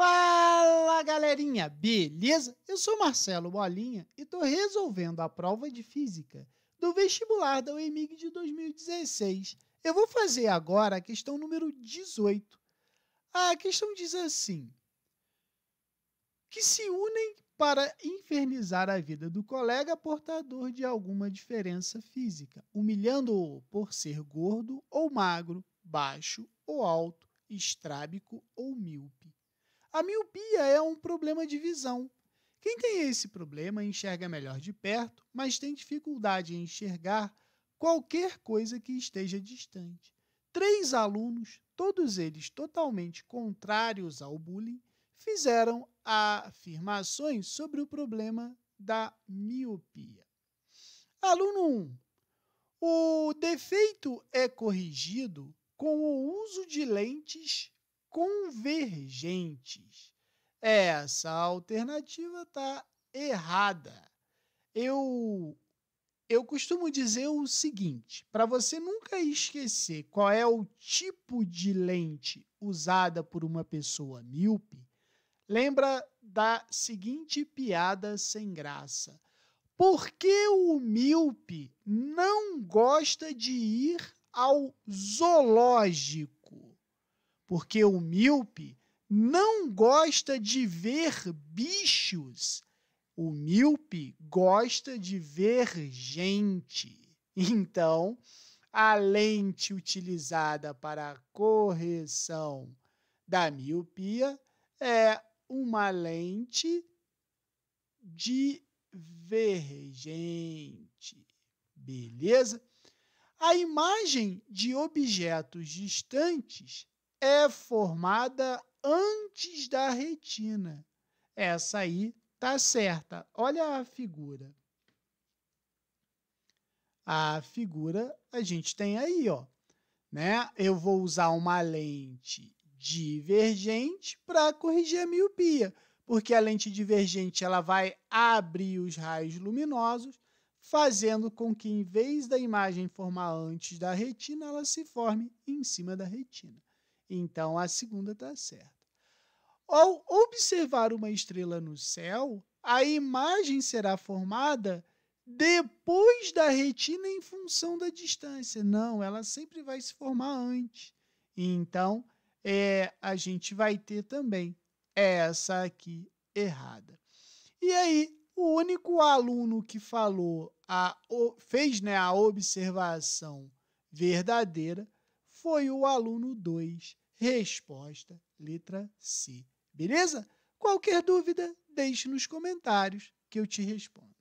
Fala galerinha, beleza? Eu sou Marcelo Bolinha e estou resolvendo a prova de física do vestibular da UEMIG de 2016. Eu vou fazer agora a questão número 18. A questão diz assim: que se unem para infernizar a vida do colega portador de alguma diferença física, humilhando-o por ser gordo ou magro, baixo ou alto, estrábico ou míope. A miopia é um problema de visão. Quem tem esse problema enxerga melhor de perto, mas tem dificuldade em enxergar qualquer coisa que esteja distante. Três alunos, todos eles totalmente contrários ao bullying, fizeram afirmações sobre o problema da miopia. Aluno 1. O defeito é corrigido com o uso de lentes convergentes. Essa alternativa está errada. Eu eu costumo dizer o seguinte, para você nunca esquecer qual é o tipo de lente usada por uma pessoa míope, lembra da seguinte piada sem graça. Por que o míope não gosta de ir ao zoológico? porque o míope não gosta de ver bichos. O míope gosta de ver gente. Então, a lente utilizada para a correção da miopia é uma lente divergente. Beleza? A imagem de objetos distantes é formada antes da retina. Essa aí tá certa. Olha a figura. A figura a gente tem aí, ó, né? Eu vou usar uma lente divergente para corrigir a miopia, porque a lente divergente ela vai abrir os raios luminosos, fazendo com que em vez da imagem formar antes da retina, ela se forme em cima da retina. Então a segunda está certa. Ao observar uma estrela no céu, a imagem será formada depois da retina em função da distância. Não, ela sempre vai se formar antes. Então, é, a gente vai ter também essa aqui errada. E aí, o único aluno que falou, a, fez né, a observação verdadeira foi o aluno 2, resposta letra C. Beleza? Qualquer dúvida, deixe nos comentários que eu te respondo.